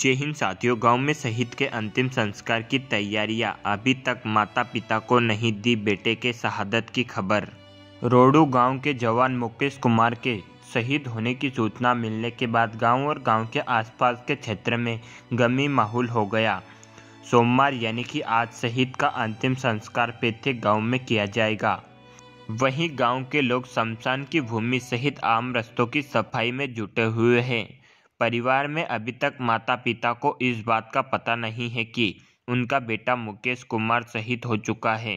जय हिंद साथियों गांव में शहीद के अंतिम संस्कार की तैयारियां अभी तक माता पिता को नहीं दी बेटे के शहादत की खबर रोडू गांव के जवान मुकेश कुमार के शहीद होने की सूचना मिलने के बाद गांव और गांव के आसपास के क्षेत्र में गमी माहौल हो गया सोमवार यानी कि आज शहीद का अंतिम संस्कार पैथे गांव में किया जाएगा वहीं गांव के लोग शमशान की भूमि सहित आम रस्तों की सफाई में जुटे हुए हैं परिवार में अभी तक माता पिता को इस बात का पता नहीं है कि उनका बेटा मुकेश कुमार शहीद हो चुका है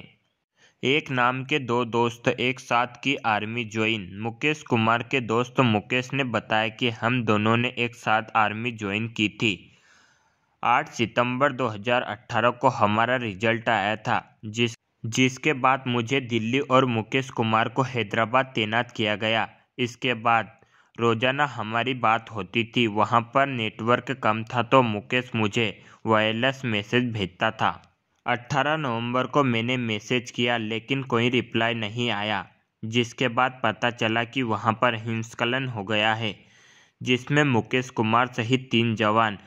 एक नाम के दो दोस्त एक साथ की आर्मी ज्वाइन मुकेश कुमार के दोस्त मुकेश ने बताया कि हम दोनों ने एक साथ आर्मी ज्वाइन की थी 8 सितंबर 2018 को हमारा रिजल्ट आया था जिस जिसके बाद मुझे दिल्ली और मुकेश कुमार को हैदराबाद तैनात किया गया इसके बाद रोज़ाना हमारी बात होती थी वहाँ पर नेटवर्क कम था तो मुकेश मुझे वायरलेस मैसेज भेजता था 18 नवंबर को मैंने मैसेज किया लेकिन कोई रिप्लाई नहीं आया जिसके बाद पता चला कि वहाँ पर हिंस्खलन हो गया है जिसमें मुकेश कुमार सहित तीन जवान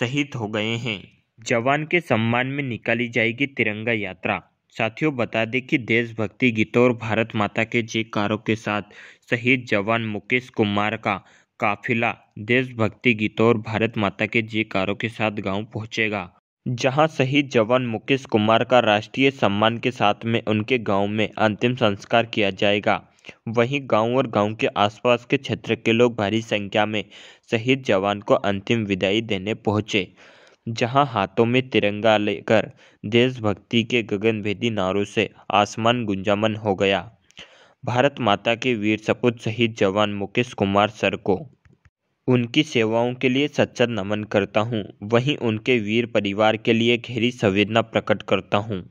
शहीद हो गए हैं जवान के सम्मान में निकाली जाएगी तिरंगा यात्रा साथियों बता दें कि देशभक्ति गीतों और भारत माता के जयकारों के साथ शहीद जवान मुकेश कुमार का काफिला देशभक्ति गीतों और भारत माता के जयकारों के साथ गांव पहुंचेगा जहां शहीद जवान मुकेश कुमार का राष्ट्रीय सम्मान के साथ में उनके गांव में अंतिम संस्कार किया जाएगा वहीं गांव और गांव के आसपास के क्षेत्र के लोग भारी संख्या में शहीद जवान को अंतिम विदाई देने पहुंचे जहां हाथों में तिरंगा लेकर देशभक्ति के गगनभेदी नारों से आसमान गुंजामन हो गया भारत माता के वीर सपूत शहीद जवान मुकेश कुमार सर को उनकी सेवाओं के लिए सच्चा नमन करता हूँ वहीं उनके वीर परिवार के लिए गहरी संवेदना प्रकट करता हूँ